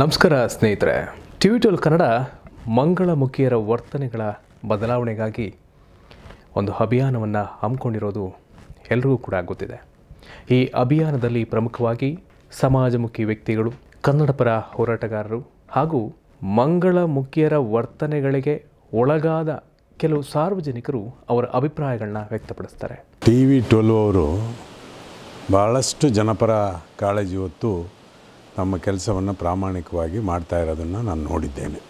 ನಮಸ್ಕಾರ ಸ್ನೇಹಿತರೆ ಟ್ವೆಲ್ ಕನ್ನಡ ಮಂಗಳಮುಖಿಯರ ವರ್ತನೆಗಳ ಬದಲಾವಣೆಗಾಗಿ ಒಂದು ಅಭಿಯಾನವನ್ನು ಹಮ್ಮಿಕೊಂಡಿರೋದು ಎಲ್ರಿಗೂ ಕೂಡ ಗೊತ್ತಿದೆ ಈ ಅಭಿಯಾನದಲ್ಲಿ ಪ್ರಮುಖವಾಗಿ ಸಮಾಜಮುಖಿ ವ್ಯಕ್ತಿಗಳು ಕನ್ನಡಪರ ಹೋರಾಟಗಾರರು ಹಾಗೂ ಮಂಗಳಮುಖಿಯರ ವರ್ತನೆಗಳಿಗೆ ಒಳಗಾದ ಕೆಲವು ಸಾರ್ವಜನಿಕರು ಅವರ ಅಭಿಪ್ರಾಯಗಳನ್ನ ವ್ಯಕ್ತಪಡಿಸ್ತಾರೆ ಟಿ ವಿ ಟ್ವೆಲ್ ಅವರು ಭಾಳಷ್ಟು ಜನಪರ ಕಾಳಜಿ ಹೊತ್ತು ತಮ್ಮ ಕೆಲಸವನ್ನು ಪ್ರಾಮಾಣಿಕವಾಗಿ ಮಾಡ್ತಾ ಇರೋದನ್ನು ನಾನು ನೋಡಿದ್ದೇನೆ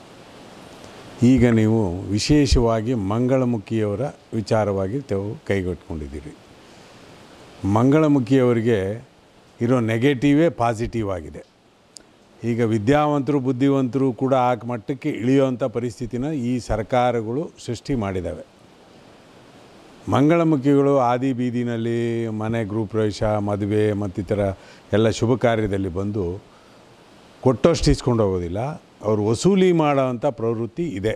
ಈಗ ನೀವು ವಿಶೇಷವಾಗಿ ಮಂಗಳಮುಖಿಯವರ ವಿಚಾರವಾಗಿ ತಾವು ಕೈಗೆಟ್ಕೊಂಡಿದ್ದೀರಿ ಮಂಗಳಮುಖಿಯವರಿಗೆ ಇರೋ ನೆಗೆಟಿವೇ ಪಾಸಿಟಿವ್ ಆಗಿದೆ ಈಗ ವಿದ್ಯಾವಂತರು ಬುದ್ಧಿವಂತರು ಕೂಡ ಆ ಮಟ್ಟಕ್ಕೆ ಇಳಿಯುವಂಥ ಪರಿಸ್ಥಿತಿನ ಈ ಸರ್ಕಾರಗಳು ಸೃಷ್ಟಿ ಮಾಡಿದ್ದಾವೆ ಮಂಗಳಮುಖಿಗಳು ಆದಿ ಬೀದಿನಲ್ಲಿ ಮನೆ ಗೃಹ ಪ್ರವೇಶ ಮದುವೆ ಮತ್ತಿತರ ಎಲ್ಲ ಶುಭ ಕಾರ್ಯದಲ್ಲಿ ಬಂದು ಕೊಟ್ಟಷ್ಟು ಇಸ್ಕೊಂಡು ಹೋಗೋದಿಲ್ಲ ಅವರು ವಸೂಲಿ ಮಾಡೋವಂಥ ಪ್ರವೃತ್ತಿ ಇದೆ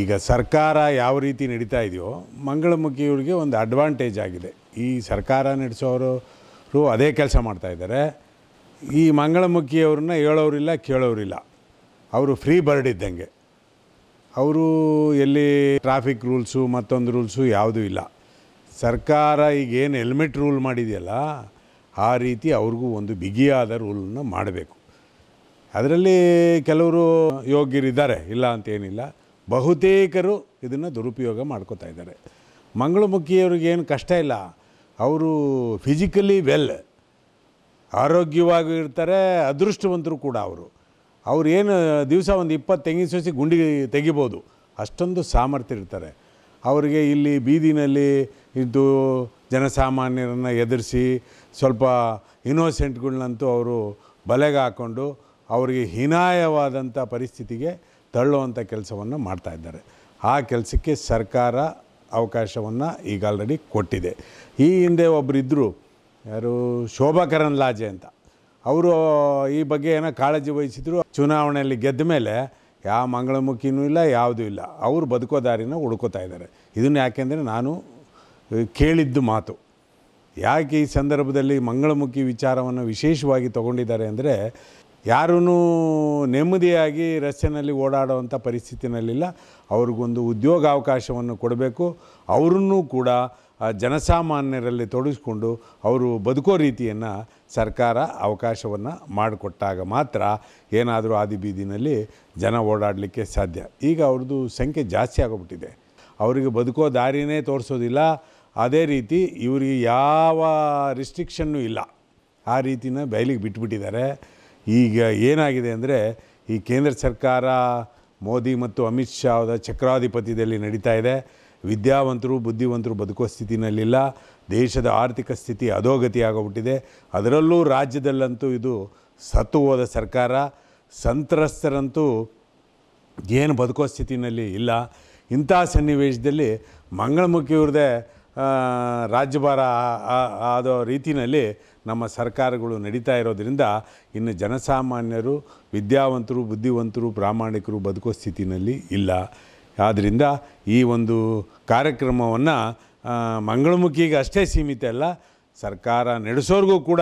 ಈಗ ಸರ್ಕಾರ ಯಾವ ರೀತಿ ನಡೀತಾ ಇದೆಯೋ ಮಂಗಳಮುಖಿಯವ್ರಿಗೆ ಒಂದು ಅಡ್ವಾಂಟೇಜ್ ಆಗಿದೆ ಈ ಸರ್ಕಾರ ನಡೆಸೋರು ಅದೇ ಕೆಲಸ ಮಾಡ್ತಾಯಿದ್ದಾರೆ ಈ ಮಂಗಳಮುಖಿಯವ್ರನ್ನ ಹೇಳೋರಿಲ್ಲ ಕೇಳೋರಿಲ್ಲ ಅವರು ಫ್ರೀ ಬರ್ಡ್ ಇದ್ದಂಗೆ ಅವರು ಎಲ್ಲಿ ಟ್ರಾಫಿಕ್ ರೂಲ್ಸು ಮತ್ತೊಂದು ರೂಲ್ಸು ಯಾವುದೂ ಇಲ್ಲ ಸರ್ಕಾರ ಈಗ ಏನು ಹೆಲ್ಮೆಟ್ ರೂಲ್ ಮಾಡಿದೆಯಲ್ಲ ಆ ರೀತಿ ಅವ್ರಿಗೂ ಒಂದು ಬಿಗಿಯಾದ ರೂಲನ್ನ ಮಾಡಬೇಕು ಅದರಲ್ಲಿ ಕೆಲವರು ಯೋಗ್ಯರಿದ್ದಾರೆ ಇಲ್ಲ ಅಂತೇನಿಲ್ಲ ಬಹುತೇಕರು ಇದನ್ನು ದುರುಪಯೋಗ ಮಾಡ್ಕೋತಾ ಇದ್ದಾರೆ ಮಂಗಳಮುಖಿಯವ್ರಿಗೇನು ಕಷ್ಟ ಇಲ್ಲ ಅವರು ಫಿಸಿಕಲಿ ವೆಲ್ ಆರೋಗ್ಯವಾಗಿ ಇರ್ತಾರೆ ಅದೃಷ್ಟವಂತರು ಕೂಡ ಅವರು ಅವ್ರು ಏನು ದಿವಸ ಒಂದು ಇಪ್ಪತ್ತು ತೆಂಗಿನ ಸಸಿ ಗುಂಡಿ ತೆಗಿಬೋದು ಅಷ್ಟೊಂದು ಸಾಮರ್ಥ್ಯ ಇರ್ತಾರೆ ಅವರಿಗೆ ಇಲ್ಲಿ ಬೀದಿನಲ್ಲಿ ಇದ್ದು ಜನಸಾಮಾನ್ಯರನ್ನು ಎದುರಿಸಿ ಸ್ವಲ್ಪ ಇನ್ನೋಸೆಂಟ್ಗಳನ್ನಂತೂ ಅವರು ಬಲೆಗೆ ಹಾಕ್ಕೊಂಡು ಅವರಿಗೆ ಹೀನಾಯವಾದಂಥ ಪರಿಸ್ಥಿತಿಗೆ ತಳ್ಳುವಂಥ ಕೆಲಸವನ್ನು ಮಾಡ್ತಾಯಿದ್ದಾರೆ ಆ ಕೆಲಸಕ್ಕೆ ಸರ್ಕಾರ ಅವಕಾಶವನ್ನು ಈಗ ಆಲ್ರೆಡಿ ಕೊಟ್ಟಿದೆ ಈ ಹಿಂದೆ ಒಬ್ಬರಿದ್ದರು ಯಾರು ಶೋಭಾ ಲಾಜೆ ಅಂತ ಅವರು ಈ ಬಗ್ಗೆ ಏನೋ ಕಾಳಜಿ ವಹಿಸಿದ್ರು ಚುನಾವಣೆಯಲ್ಲಿ ಗೆದ್ದ ಮೇಲೆ ಯಾವ ಮಂಗಳಮುಖಿನೂ ಇಲ್ಲ ಯಾವುದೂ ಇಲ್ಲ ಅವರು ಬದುಕೋ ದಾರಿನ ಹುಡ್ಕೋತಾ ಇದ್ದಾರೆ ಇದನ್ನು ಯಾಕೆಂದರೆ ನಾನು ಕೇಳಿದ್ದು ಮಾತು ಯಾಕೆ ಈ ಸಂದರ್ಭದಲ್ಲಿ ಮಂಗಳಮುಖಿ ವಿಚಾರವನ್ನು ವಿಶೇಷವಾಗಿ ತಗೊಂಡಿದ್ದಾರೆ ಅಂದರೆ ಯಾರೂ ನೆಮ್ಮದಿಯಾಗಿ ರಸ್ತೆಯಲ್ಲಿ ಓಡಾಡುವಂಥ ಪರಿಸ್ಥಿತಿನಲ್ಲಿಲ್ಲ ಅವ್ರಿಗೊಂದು ಉದ್ಯೋಗಾವಕಾಶವನ್ನು ಕೊಡಬೇಕು ಅವರನ್ನು ಕೂಡ ಜನಸಾಮಾನ್ಯರಲ್ಲಿ ತೊಡಗಿಸ್ಕೊಂಡು ಅವರು ಬದುಕೋ ರೀತಿಯನ್ನು ಸರ್ಕಾರ ಅವಕಾಶವನ್ನು ಮಾಡಿಕೊಟ್ಟಾಗ ಮಾತ್ರ ಏನಾದರೂ ಆದಿಬೀದಿನಲ್ಲಿ ಜನ ಓಡಾಡಲಿಕ್ಕೆ ಸಾಧ್ಯ ಈಗ ಅವ್ರದ್ದು ಸಂಖ್ಯೆ ಜಾಸ್ತಿ ಆಗೋಗ್ಬಿಟ್ಟಿದೆ ಅವರಿಗೆ ಬದುಕೋ ದಾರಿನೇ ತೋರಿಸೋದಿಲ್ಲ ಅದೇ ರೀತಿ ಇವರಿಗೆ ಯಾವ ರಿಸ್ಟ್ರಿಕ್ಷನ್ನು ಇಲ್ಲ ಆ ರೀತಿನ ಬಯಲಿಗೆ ಬಿಟ್ಬಿಟ್ಟಿದ್ದಾರೆ ಈಗ ಏನಾಗಿದೆ ಅಂದರೆ ಈ ಕೇಂದ್ರ ಸರ್ಕಾರ ಮೋದಿ ಮತ್ತು ಅಮಿತ್ ಅವರ ಚಕ್ರಾಧಿಪತ್ಯದಲ್ಲಿ ನಡೀತಾ ಇದೆ ವಿದ್ಯಾವಂತರು ಬುದ್ಧಿವಂತರು ಬದುಕೋ ಸ್ಥಿತಿನಲ್ಲಿಲ್ಲ ದೇಶದ ಆರ್ಥಿಕ ಸ್ಥಿತಿ ಅಧೋಗತಿ ಆಗೋಗ್ಬಿಟ್ಟಿದೆ ಅದರಲ್ಲೂ ರಾಜ್ಯದಲ್ಲಂತೂ ಇದು ಸತ್ತು ಹೋದ ಸರ್ಕಾರ ಸಂತ್ರಸ್ತರಂತೂ ಏನು ಬದುಕೋ ಸ್ಥಿತಿನಲ್ಲಿ ಇಲ್ಲ ಇಂಥ ಸನ್ನಿವೇಶದಲ್ಲಿ ಮಂಗಳಮುಖಿಯವ್ರದೇ ರಾಜ್ಯಭಾರ ಆದ ರೀತಿಯಲ್ಲಿ ನಮ್ಮ ಸರ್ಕಾರಗಳು ನಡೀತಾ ಇರೋದರಿಂದ ಇನ್ನು ಜನಸಾಮಾನ್ಯರು ವಿದ್ಯಾವಂತರು ಬುದ್ಧಿವಂತರು ಪ್ರಾಮಾಣಿಕರು ಬದುಕೋ ಸ್ಥಿತಿನಲ್ಲಿ ಇಲ್ಲ ಆದ್ದರಿಂದ ಈ ಒಂದು ಕಾರ್ಯಕ್ರಮವನ್ನು ಮಂಗಳಮುಖಿಗೆ ಅಷ್ಟೇ ಸೀಮಿತ ಅಲ್ಲ ಸರ್ಕಾರ ನಡೆಸೋರಿಗೂ ಕೂಡ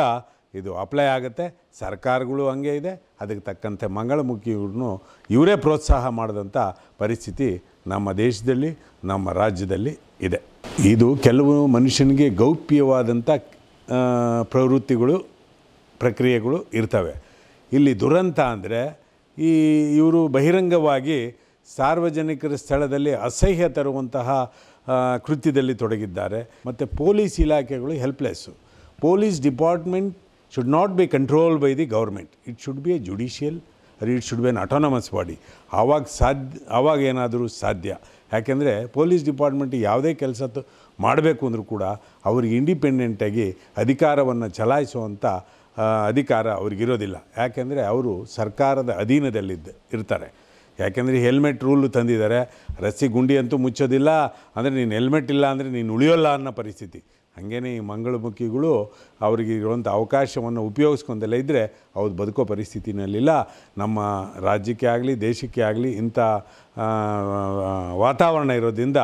ಇದು ಅಪ್ಲೈ ಆಗುತ್ತೆ ಸರ್ಕಾರಗಳು ಹಂಗೆ ಇದೆ ಅದಕ್ಕೆ ತಕ್ಕಂತೆ ಮಂಗಳಮುಖಿಯವ್ರನ್ನೂ ಇವರೇ ಪ್ರೋತ್ಸಾಹ ಮಾಡಿದಂಥ ಪರಿಸ್ಥಿತಿ ನಮ್ಮ ದೇಶದಲ್ಲಿ ನಮ್ಮ ರಾಜ್ಯದಲ್ಲಿ ಇದೆ ಇದು ಕೆಲವು ಮನುಷ್ಯನಿಗೆ ಗೌಪ್ಯವಾದಂಥ ಪ್ರವೃತ್ತಿಗಳು ಪ್ರಕ್ರಿಯೆಗಳು ಇರ್ತವೆ ಇಲ್ಲಿ ದುರಂತ ಅಂದರೆ ಈ ಇವರು ಬಹಿರಂಗವಾಗಿ ಸಾರ್ವಜನಿಕರ ಸ್ಥಳದಲ್ಲಿ ಅಸಹ್ಯ ತರುವಂತಹ ಕೃತ್ಯದಲ್ಲಿ ತೊಡಗಿದ್ದಾರೆ ಮತ್ತು ಪೊಲೀಸ್ ಇಲಾಖೆಗಳು helpless police department should not be control by the government it should be a judicial or it should be an autonomous ಆವಾಗ ಸಾಧ್ಯ ಆವಾಗ ಏನಾದರೂ ಸಾಧ್ಯ ಯಾಕೆಂದರೆ ಪೊಲೀಸ್ ಡಿಪಾರ್ಟ್ಮೆಂಟ್ ಯಾವುದೇ ಕೆಲಸ ಮಾಡಬೇಕು ಅಂದರೂ ಕೂಡ ಅವ್ರಿಗೆ ಇಂಡಿಪೆಂಡೆಂಟಾಗಿ ಅಧಿಕಾರವನ್ನು ಚಲಾಯಿಸುವಂಥ ಅಧಿಕಾರ ಅವ್ರಿಗಿರೋದಿಲ್ಲ ಯಾಕೆಂದರೆ ಅವರು ಸರ್ಕಾರದ ಅಧೀನದಲ್ಲಿದ್ದ ಇರ್ತಾರೆ ಯಾಕೆಂದರೆ ಹೆಲ್ಮೆಟ್ ರೂಲು ತಂದಿದ್ದಾರೆ ರಸ್ತೆ ಗುಂಡಿ ಅಂತೂ ಮುಚ್ಚೋದಿಲ್ಲ ಅಂದರೆ ನೀನು ಹೆಲ್ಮೆಟ್ ಇಲ್ಲ ಅಂದರೆ ನೀನು ಉಳಿಯೋಲ್ಲ ಅನ್ನೋ ಪರಿಸ್ಥಿತಿ ಹಾಗೇನೆ ಈ ಮಂಗಳಮುಖಿಗಳು ಅವರಿಗೆ ಇರುವಂಥ ಅವಕಾಶವನ್ನು ಉಪಯೋಗಿಸ್ಕೊಂಡೆಲ್ಲ ಇದ್ದರೆ ಅವ್ರು ಬದುಕೋ ಪರಿಸ್ಥಿತಿನಲ್ಲಿಲ್ಲ ನಮ್ಮ ರಾಜ್ಯಕ್ಕೆ ಆಗಲಿ ದೇಶಕ್ಕೆ ಆಗಲಿ ಇಂಥ ವಾತಾವರಣ ಇರೋದ್ರಿಂದ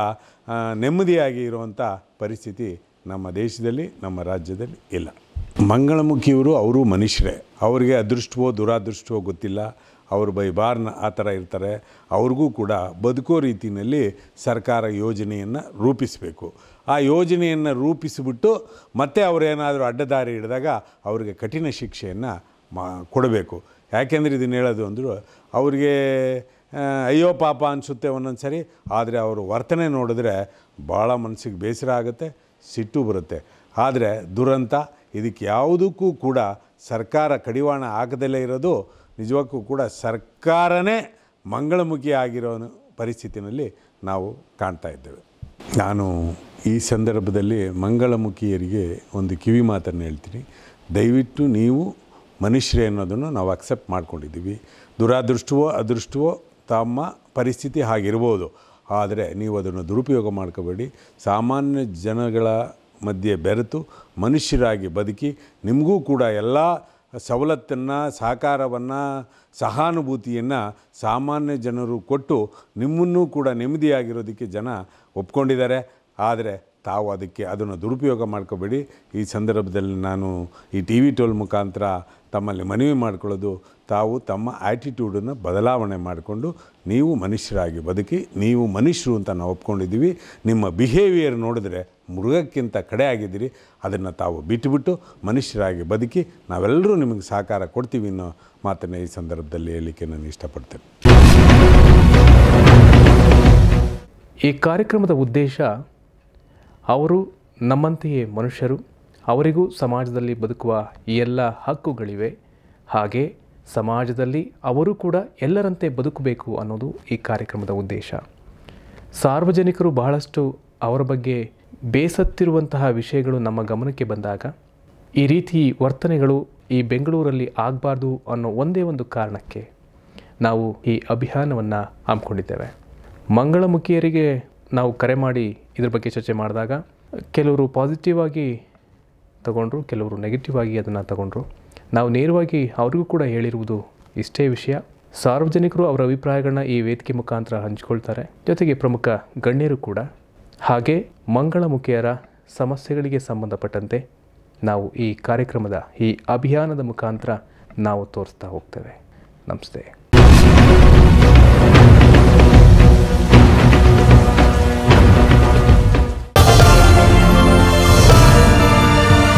ನೆಮ್ಮದಿಯಾಗಿ ಇರುವಂಥ ಪರಿಸ್ಥಿತಿ ನಮ್ಮ ದೇಶದಲ್ಲಿ ನಮ್ಮ ರಾಜ್ಯದಲ್ಲಿ ಇಲ್ಲ ಮಂಗಳಮುಖಿಯವರು ಅವರು ಮನುಷ್ಯರೇ ಅವರಿಗೆ ಅದೃಷ್ಟವೋ ದುರಾದೃಷ್ಟವೋ ಗೊತ್ತಿಲ್ಲ ಅವರು ಬೈ ಬಾರ್ನ ಆ ಥರ ಇರ್ತಾರೆ ಅವ್ರಿಗೂ ಕೂಡ ಬದುಕೋ ರೀತಿಯಲ್ಲಿ ಸರ್ಕಾರ ಯೋಜನೆಯನ್ನು ರೂಪಿಸಬೇಕು ಆ ಯೋಜನೆಯನ್ನು ರೂಪಿಸಿಬಿಟ್ಟು ಮತ್ತೆ ಅವರೇನಾದರೂ ಅಡ್ಡದಾರಿ ಹಿಡಿದಾಗ ಅವರಿಗೆ ಕಠಿಣ ಶಿಕ್ಷೆಯನ್ನು ಮಾ ಕೊಡಬೇಕು ಯಾಕೆಂದರೆ ಇದನ್ನು ಹೇಳೋದು ಅಂದರು ಅವರಿಗೆ ಅಯ್ಯೋ ಪಾಪ ಅನಿಸುತ್ತೆ ಒಂದೊಂದು ಸರಿ ಆದರೆ ಅವರು ವರ್ತನೆ ನೋಡಿದ್ರೆ ಭಾಳ ಮನಸ್ಸಿಗೆ ಬೇಸರ ಆಗುತ್ತೆ ಸಿಟ್ಟು ಬರುತ್ತೆ ಆದರೆ ದುರಂತ ಇದಕ್ಕೆ ಯಾವುದಕ್ಕೂ ಕೂಡ ಸರ್ಕಾರ ಕಡಿವಾಣ ಹಾಕದಲ್ಲೇ ಇರೋದು ನಿಜವಕ್ಕೂ ಕೂಡ ಸರ್ಕಾರನೇ ಮಂಗಳಮುಖಿ ಆಗಿರೋ ಪರಿಸ್ಥಿತಿನಲ್ಲಿ ನಾವು ಕಾಣ್ತಾ ಇದ್ದೇವೆ ನಾನು ಈ ಸಂದರ್ಭದಲ್ಲಿ ಮಂಗಳಮುಖಿಯರಿಗೆ ಒಂದು ಕಿವಿ ಮಾತನ್ನು ಹೇಳ್ತೀನಿ ದಯವಿಟ್ಟು ನೀವು ಮನುಷ್ಯರೇ ಅನ್ನೋದನ್ನು ನಾವು ಅಕ್ಸೆಪ್ಟ್ ಮಾಡ್ಕೊಂಡಿದ್ದೀವಿ ದುರಾದೃಷ್ಟವೋ ಅದೃಷ್ಟವೋ ತಮ್ಮ ಪರಿಸ್ಥಿತಿ ಆಗಿರ್ಬೋದು ಆದರೆ ನೀವು ಅದನ್ನು ದುರುಪಯೋಗ ಮಾಡ್ಕೋಬೇಡಿ ಸಾಮಾನ್ಯ ಜನಗಳ ಮಧ್ಯೆ ಬೆರೆತು ಮನುಷ್ಯರಾಗಿ ಬದುಕಿ ನಿಮಗೂ ಕೂಡ ಎಲ್ಲ ಸವಲತ್ತನ್ನು ಸಹಕಾರವನ್ನು ಸಹಾನುಭೂತಿಯನ್ನು ಸಾಮಾನ್ಯ ಜನರು ಕೊಟ್ಟು ನಿಮ್ಮನ್ನೂ ಕೂಡ ನೆಮ್ಮದಿಯಾಗಿರೋದಕ್ಕೆ ಜನ ಒಪ್ಕೊಂಡಿದ್ದಾರೆ ಆದರೆ ತಾವು ಅದಕ್ಕೆ ಅದನ್ನು ದುರುಪಯೋಗ ಮಾಡ್ಕೋಬೇಡಿ ಈ ಸಂದರ್ಭದಲ್ಲಿ ನಾನು ಈ ಟಿ ವಿ ಟೋಲ್ ಮುಖಾಂತರ ತಮ್ಮಲ್ಲಿ ಮನವಿ ಮಾಡ್ಕೊಳ್ಳೋದು ತಾವು ತಮ್ಮ ಆ್ಯಟಿಟ್ಯೂಡನ್ನು ಬದಲಾವಣೆ ಮಾಡಿಕೊಂಡು ನೀವು ಮನುಷ್ಯರಾಗಿ ಬದುಕಿ ನೀವು ಮನುಷ್ಯರು ಅಂತ ನಾವು ಒಪ್ಕೊಂಡಿದ್ದೀವಿ ನಿಮ್ಮ ಬಿಹೇವಿಯರ್ ನೋಡಿದ್ರೆ ಮೃಗಕ್ಕಿಂತ ಕಡೆ ಆಗಿದ್ದೀರಿ ಅದನ್ನು ತಾವು ಬಿಟ್ಟುಬಿಟ್ಟು ಮನುಷ್ಯರಾಗಿ ಬದುಕಿ ನಾವೆಲ್ಲರೂ ನಿಮಗೆ ಸಹಕಾರ ಕೊಡ್ತೀವಿ ಅನ್ನೋ ಮಾತನ್ನು ಈ ಸಂದರ್ಭದಲ್ಲಿ ಹೇಳಲಿಕ್ಕೆ ನಾನು ಇಷ್ಟಪಡ್ತೇನೆ ಈ ಕಾರ್ಯಕ್ರಮದ ಉದ್ದೇಶ ಅವರು ನಮ್ಮಂತೆಯೇ ಮನುಷ್ಯರು ಅವರಿಗೂ ಸಮಾಜದಲ್ಲಿ ಬದುಕುವ ಎಲ್ಲ ಹಕ್ಕುಗಳಿವೆ ಹಾಗೆ ಸಮಾಜದಲ್ಲಿ ಅವರು ಕೂಡ ಎಲ್ಲರಂತೆ ಬದುಕಬೇಕು ಅನ್ನೋದು ಈ ಕಾರ್ಯಕ್ರಮದ ಉದ್ದೇಶ ಸಾರ್ವಜನಿಕರು ಬಹಳಷ್ಟು ಅವರ ಬಗ್ಗೆ ಬೇಸತ್ತಿರುವಂತಹ ವಿಷಯಗಳು ನಮ್ಮ ಗಮನಕ್ಕೆ ಬಂದಾಗ ಈ ರೀತಿ ವರ್ತನೆಗಳು ಈ ಬೆಂಗಳೂರಲ್ಲಿ ಆಗಬಾರ್ದು ಅನ್ನೋ ಒಂದೇ ಒಂದು ಕಾರಣಕ್ಕೆ ನಾವು ಈ ಅಭಿಯಾನವನ್ನು ಹಮ್ಮಿಕೊಂಡಿದ್ದೇವೆ ಮಂಗಳಮುಖಿಯರಿಗೆ ನಾವು ಕರೆ ಮಾಡಿ ಇದ್ರ ಬಗ್ಗೆ ಚರ್ಚೆ ಮಾಡಿದಾಗ ಕೆಲವರು ಪಾಸಿಟಿವ್ ಆಗಿ ತಗೊಂಡ್ರು ಕೆಲವರು ನೆಗೆಟಿವ್ ಆಗಿ ಅದನ್ನು ತಗೊಂಡ್ರು ನಾವು ನೇರವಾಗಿ ಅವರಿಗೂ ಕೂಡ ಹೇಳಿರುವುದು ಇಷ್ಟೇ ವಿಷಯ ಸಾರ್ವಜನಿಕರು ಅವರ ಅಭಿಪ್ರಾಯಗಳನ್ನ ಈ ವೇದಿಕೆ ಮುಖಾಂತರ ಹಂಚಿಕೊಳ್ತಾರೆ ಜೊತೆಗೆ ಪ್ರಮುಖ ಗಣ್ಯರು ಕೂಡ ಹಾಗೆ ಮಂಗಳಮುಖಿಯರ ಸಮಸ್ಯೆಗಳಿಗೆ ಸಂಬಂಧಪಟ್ಟಂತೆ ನಾವು ಈ ಕಾರ್ಯಕ್ರಮದ ಈ ಅಭಿಯಾನದ ಮುಖಾಂತರ ನಾವು ತೋರಿಸ್ತಾ ಹೋಗ್ತೇವೆ ನಮಸ್ತೆ